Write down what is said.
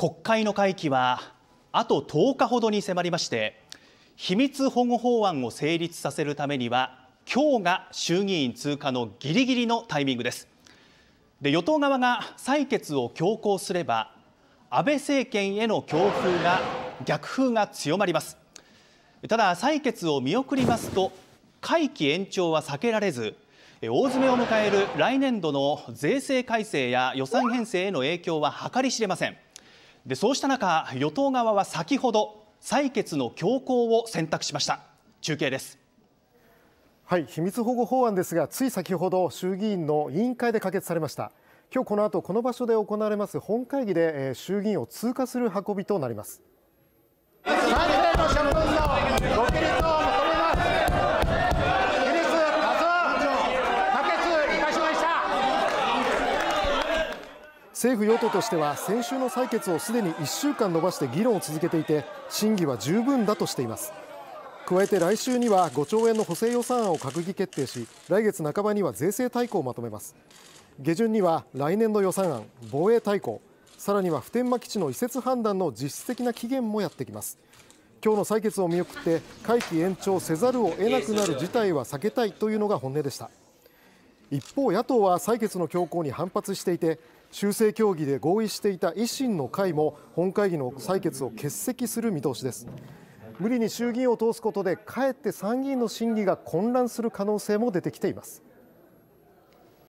国会の会期はあと10日ほどに迫りまして秘密保護法案を成立させるためには今日が衆議院通過のぎりぎりのタイミングですで与党側が採決を強行すれば安倍政権への強風が逆風が強まりますただ採決を見送りますと会期延長は避けられず大詰めを迎える来年度の税制改正や予算編成への影響は計り知れませんでそうした中与党側は先ほど採決の強行を選択しました中継ですはい秘密保護法案ですがつい先ほど衆議院の委員会で可決されました今日この後この場所で行われます本会議でえ衆議院を通過する運びとなります。政府・与党としては先週の採決をすでに1週間延ばして議論を続けていて審議は十分だとしています加えて来週には5兆円の補正予算案を閣議決定し来月半ばには税制大綱をまとめます下旬には来年度予算案防衛大綱さらには普天間基地の移設判断の実質的な期限もやってきます今日の採決を見送って会期延長せざるを得なくなる事態は避けたいというのが本音でした一方野党は採決の強行に反発していて修正協議で合意していた維新の会も本会議の採決を欠席する見通しです無理に衆議院を通すことでかえって参議院の審議が混乱する可能性も出てきています